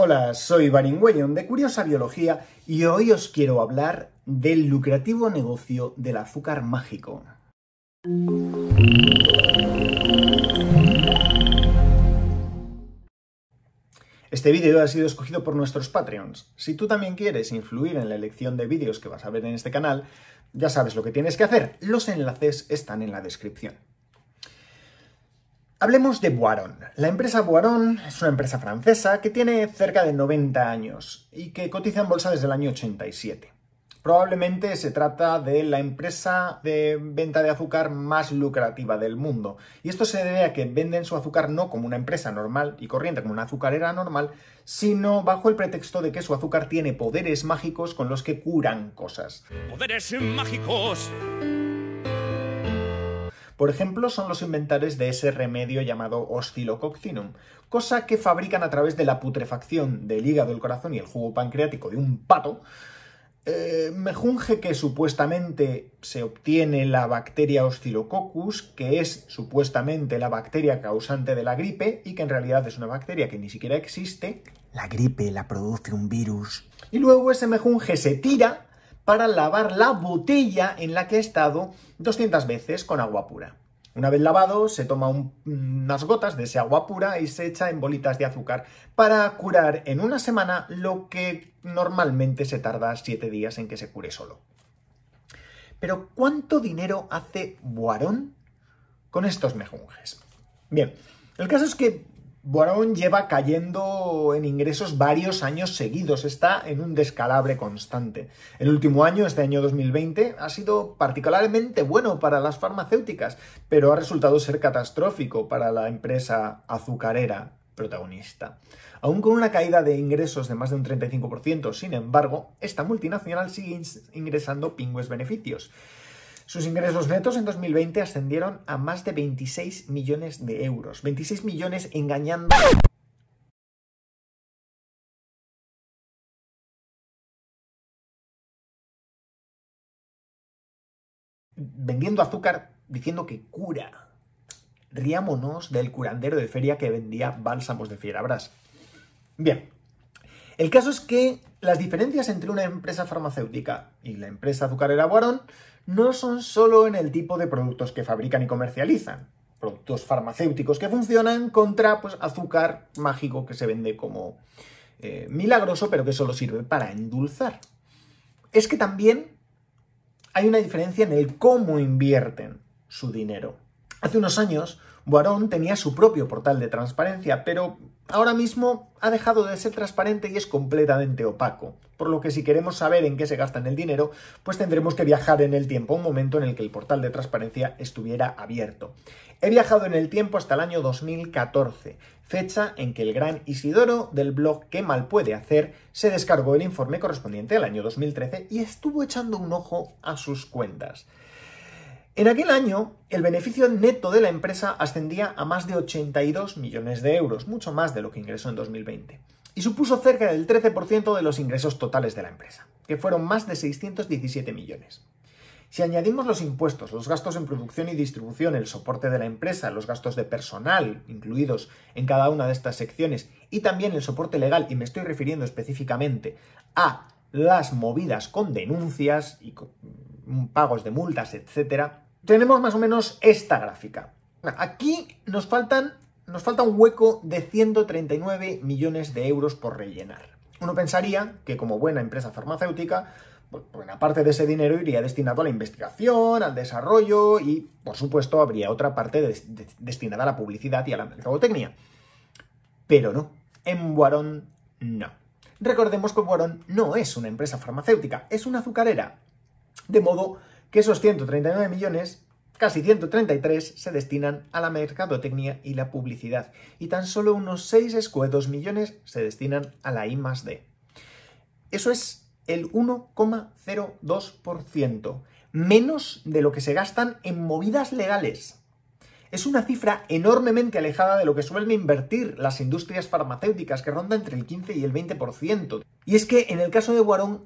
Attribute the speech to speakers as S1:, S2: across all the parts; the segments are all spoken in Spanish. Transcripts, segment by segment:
S1: Hola, soy Baringüeñon de Curiosa Biología y hoy os quiero hablar del lucrativo negocio del azúcar mágico. Este vídeo ha sido escogido por nuestros Patreons. Si tú también quieres influir en la elección de vídeos que vas a ver en este canal, ya sabes lo que tienes que hacer. Los enlaces están en la descripción. Hablemos de Boiron. La empresa Boiron es una empresa francesa que tiene cerca de 90 años y que cotiza en bolsa desde el año 87. Probablemente se trata de la empresa de venta de azúcar más lucrativa del mundo. Y esto se debe a que venden su azúcar no como una empresa normal y corriente, como una azucarera normal, sino bajo el pretexto de que su azúcar tiene poderes mágicos con los que curan cosas. Poderes mágicos por ejemplo, son los inventarios de ese remedio llamado oscilococcinum, cosa que fabrican a través de la putrefacción del hígado, el corazón y el jugo pancreático de un pato, eh, mejunje que supuestamente se obtiene la bacteria Oscilococcus, que es supuestamente la bacteria causante de la gripe y que en realidad es una bacteria que ni siquiera existe. La gripe la produce un virus. Y luego ese mejunje se tira para lavar la botella en la que he estado 200 veces con agua pura. Una vez lavado, se toma unas gotas de ese agua pura y se echa en bolitas de azúcar para curar en una semana lo que normalmente se tarda 7 días en que se cure solo. Pero ¿cuánto dinero hace Buarón con estos mejunjes? Bien, el caso es que Buarón lleva cayendo en ingresos varios años seguidos, está en un descalabre constante. El último año, este año 2020, ha sido particularmente bueno para las farmacéuticas, pero ha resultado ser catastrófico para la empresa azucarera protagonista. Aún con una caída de ingresos de más de un 35%, sin embargo, esta multinacional sigue ingresando pingües beneficios. Sus ingresos netos en 2020 ascendieron a más de 26 millones de euros. 26 millones engañando... vendiendo azúcar diciendo que cura. Riámonos del curandero de feria que vendía bálsamos de fierabras. Bien, el caso es que las diferencias entre una empresa farmacéutica y la empresa azucarera Warón no son solo en el tipo de productos que fabrican y comercializan. Productos farmacéuticos que funcionan contra pues, azúcar mágico que se vende como eh, milagroso, pero que solo sirve para endulzar. Es que también hay una diferencia en el cómo invierten su dinero. Hace unos años, Warón tenía su propio portal de transparencia, pero ahora mismo ha dejado de ser transparente y es completamente opaco. Por lo que si queremos saber en qué se gastan el dinero, pues tendremos que viajar en el tiempo un momento en el que el portal de transparencia estuviera abierto. He viajado en el tiempo hasta el año 2014, fecha en que el gran Isidoro del blog Qué mal puede hacer se descargó el informe correspondiente al año 2013 y estuvo echando un ojo a sus cuentas. En aquel año, el beneficio neto de la empresa ascendía a más de 82 millones de euros, mucho más de lo que ingresó en 2020, y supuso cerca del 13% de los ingresos totales de la empresa, que fueron más de 617 millones. Si añadimos los impuestos, los gastos en producción y distribución, el soporte de la empresa, los gastos de personal incluidos en cada una de estas secciones y también el soporte legal, y me estoy refiriendo específicamente a las movidas con denuncias y pagos de multas, etcétera, tenemos más o menos esta gráfica. Aquí nos, faltan, nos falta un hueco de 139 millones de euros por rellenar. Uno pensaría que como buena empresa farmacéutica, pues buena parte de ese dinero iría destinado a la investigación, al desarrollo y, por supuesto, habría otra parte destinada a la publicidad y a la mercadotecnia. Pero no, en Waron no. Recordemos que Waron no es una empresa farmacéutica, es una azucarera. De modo que esos 139 millones, casi 133, se destinan a la mercadotecnia y la publicidad, y tan solo unos 6 escuedos millones se destinan a la I Eso es el 1,02%, menos de lo que se gastan en movidas legales. Es una cifra enormemente alejada de lo que suelen invertir las industrias farmacéuticas, que ronda entre el 15 y el 20%. Y es que en el caso de Guarón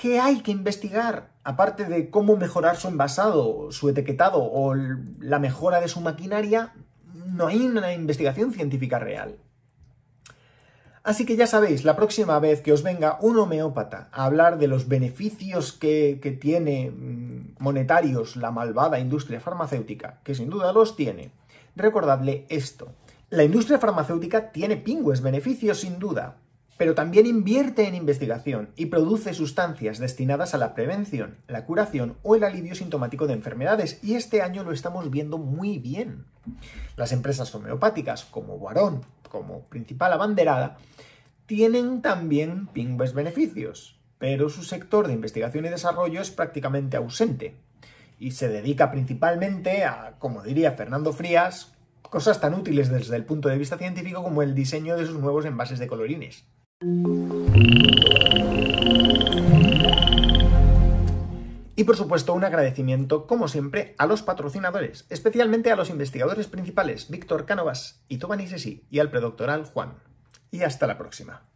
S1: ¿Qué hay que investigar? Aparte de cómo mejorar su envasado, su etiquetado o la mejora de su maquinaria, no hay una investigación científica real. Así que ya sabéis, la próxima vez que os venga un homeópata a hablar de los beneficios que, que, tiene mm, monetarios la malvada industria farmacéutica, que sin duda los tiene, recordadle esto. La industria farmacéutica tiene pingües beneficios sin duda, pero también invierte en investigación y produce sustancias destinadas a la prevención, la curación o el alivio sintomático de enfermedades, y este año lo estamos viendo muy bien. Las empresas homeopáticas, como Guarón, como principal abanderada, tienen también pingües beneficios, pero su sector de investigación y desarrollo es prácticamente ausente, y se dedica principalmente a, como diría Fernando Frías, cosas tan útiles desde el punto de vista científico como el diseño de sus nuevos envases de colorines. Y por supuesto un agradecimiento, como siempre, a los patrocinadores, especialmente a los investigadores principales Víctor Cánovas, Toba Isesi y al predoctoral Juan. Y hasta la próxima.